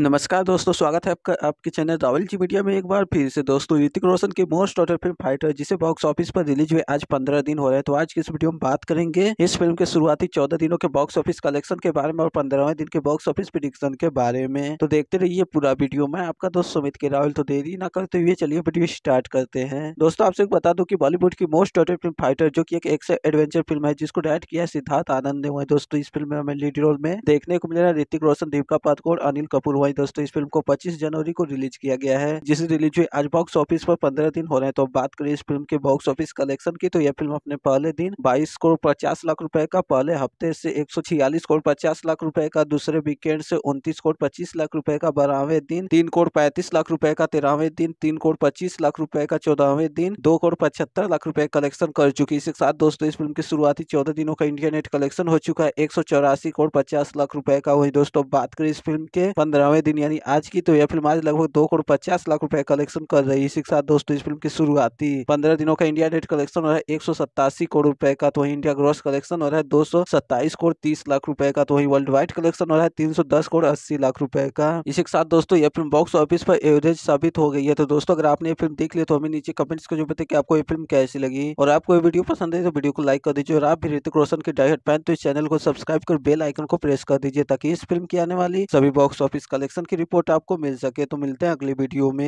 नमस्कार दोस्तों स्वागत है आपका आपके चैनल रावल जी मीडिया में एक बार फिर से दोस्तों ऋतिक रोशन की मोस्ट ऑर्डर फिल्म फाइटर जिसे बॉक्स ऑफिस पर रिलीज हुए आज पंद्रह दिन हो रहे हैं तो आज की इस वीडियो में बात करेंगे इस फिल्म के शुरुआती चौदह दिनों के बॉक्स ऑफिस कलेक्शन के बारे में और पंद्रहवें दिन के बॉक्स ऑफिस प्रिडिक्शन के बारे में तो देखते रहिए पूरा वीडियो में आपका दोस्त सुमित के रावल तो देरी ना करते तो हुए चलिए वीडियो स्टार्ट करते हैं दोस्तों आपसे बता दो की बॉलीवुड की मोस्ट ऑर्डर फिल्म फाइटर जो की एक एडवेंचर फिल्म है जिसको डायरेक्ट किया सिद्धार्थ आनंद ने दोस्तों इस फिल्म में हमें लीड रोल में देखने को मिल रहा है ऋतिक रोशन दीपिका पादुकोण अनिल कपूर भाई दोस्तों इस फिल्म को 25 जनवरी को रिलीज किया गया है जिसे रिलीज हुई आज बॉक्स ऑफिस पर 15 दिन हो रहे हैं तो बात करें इस फिल्म के बॉक्स ऑफिस कलेक्शन की तो यह फिल्म अपने पहले दिन 22 करोड़ 50 लाख रुपए का पहले हफ्ते से 146 करोड़ 50 लाख रुपए का दूसरे वीकेंड से उन्तीस करोड़ पच्चीस लाख रूपये का बारहवें दिन तीन करोड़ पैंतीस लाख रूपये का तेरहवें दिन तीन करोड़ पच्चीस लाख रूपये का चौदहवे दिन दो करोड़ पचहत्तर लाख रूपये कलेक्शन कर चुकी इसके साथ दोस्तों इस फिल्म की शुरुआती चौदह दिनों का इंडिया नेट कलेक्शन हो चुका है एक करोड़ पचास लाख रूपये का वही दोस्तों बात करें इस फिल्म के पंद्रहवें नौवें दिन यानी आज की तो यह फिल्म आज लगभग दो करोड़ पचास लाख रुपए कलेक्शन कर रही इसी के साथ दोस्तों इस फिल्म की शुरुआती पंद्रह दिनों का इंडिया नेट कलेक्शन हो रहा है एक करोड़ रुपए का तो वही इंडिया ग्रॉस कलेक्शन हो रहा है दो करोड़ तीस लाख रुपए का तो वही वर्ल्ड वाइड कलेक्शन हो रहा है तीन करोड़ अस्सी लाख रुपए का इसी के साथ दोस्तों यह फिल्म बॉक्स ऑफिस पर एवरेज साबित हो गई है तो दोस्तों अगर आपने ये फिल्म देख ली तो हमें नीचे कमेंट्स को जो बताते कि आपको ये फिल्म कैसी लगी और आपको ये वीडियो पसंद है तो वीडियो को लाइक कर दीजिए और आप भी ऋतिक रोशन के डायहट फैन तो इस चैनल को सब्सक्राइब कर बेल आइकन को प्रेस कर दीजिए ताकि इस फिल्म की आने वाली सभी बॉक्स ऑफिस कलेक्शन सिलेक्शन की रिपोर्ट आपको मिल सके तो मिलते हैं अगली वीडियो में